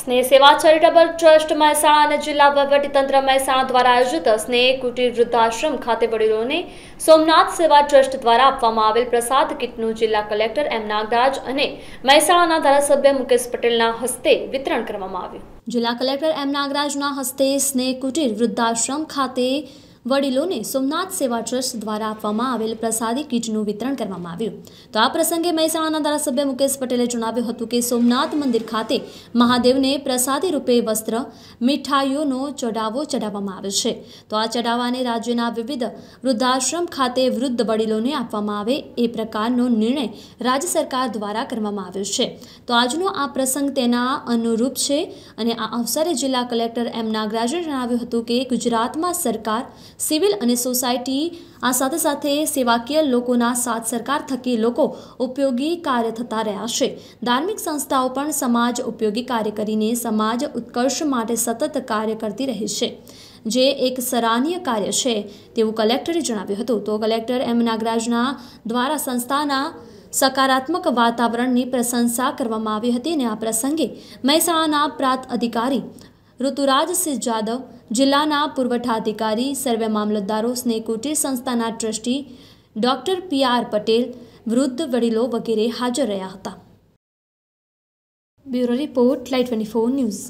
સ્નેહ સેવા charitable trust Mehsana અને જિલ્લા વહીવટીતંત્ર મહેસાણા દ્વારા આયોજિત સ્નેહ કુટીર વૃદ્ધાશ્રમ ખાતે વડીલોને સોમનાથ સેવા ટ્રસ્ટ દ્વારા આપવામાં આવેલ પ્રસાદ કીટનું જિલ્લા કલેક્ટર એમ નાગરાજ અને મહેસાણાના ધારાસભ્ય મુકેશ પટેલના હસ્તે વિતરણ કરવામાં આવ્યું જિલ્લા કલેક્ટર એમ નાગરાજના હસ્તે સ્નેહ કુટીર વૃદ્ધાશ્રમ ખાતે વડીલોને સોમનાથ સેવા ટ્રસ્ટ દ્વારા આપવામાં આવેલ પ્રસાદી કીટનું વિતરણ કરવામાં આવ્યું તો આ પ્રસંગે મહેસાણાના ધારાસભ્ય મુકેશ પટેલે જણાવ્યું હતું કે સોમનાથ મંદિર ખાતે મહાદેવને પ્રસાદી રૂપે વસ્ત્ર મીઠાઈઓનો ચડાવો ચઢાવવામાં આવે છે તો આ ચઢાવાને રાજ્યના વિવિધ વૃદ્ધાશ્રમ ખાતે વૃદ્ધ વડીલોને આપવામાં આવે એ પ્રકારનો નિર્ણય રાજ્ય સરકાર દ્વારા કરવામાં આવ્યો છે તો આજનો આ પ્રસંગ તેના અનુરૂપ છે અને આ અવસરે જિલ્લા કલેક્ટર એમ નાગરાજે જણાવ્યું હતું કે ગુજરાતમાં સરકાર સિવિલ અને સોસાયટી આ સાથે સાથે સેવાકીય લોકોના સાથ સરકાર થકી લોકો ઉપયોગી કાર્ય થતા રહ્યા છે ધાર્મિક સંસ્થાઓ પણ સમાજ ઉપયોગી કાર્ય કરીને સમાજ ઉત્કર્ષ માટે સતત કાર્ય કરતી રહી છે જે એક સરાહનીય કાર્ય છે તેવું કલેક્ટરે જણાવ્યું હતું તો કલેક્ટર એમ નાગરાજના દ્વારા સંસ્થાના સકારાત્મક વાતાવરણની પ્રશંસા કરવામાં આવી હતી અને આ પ્રસંગે મહેસાણાના પ્રાંત અધિકારી ઋતુરાજસિંહ જાદવ જિલ્લાના પુરવઠાધિકારી સર્વે મામલતદારો સ્નેહ કુટીર સંસ્થાના trustee doctor P R Patel વૃદ્ધ વડીલો વગેરે હાજર રહ્યા હતા bureau report light twenty four news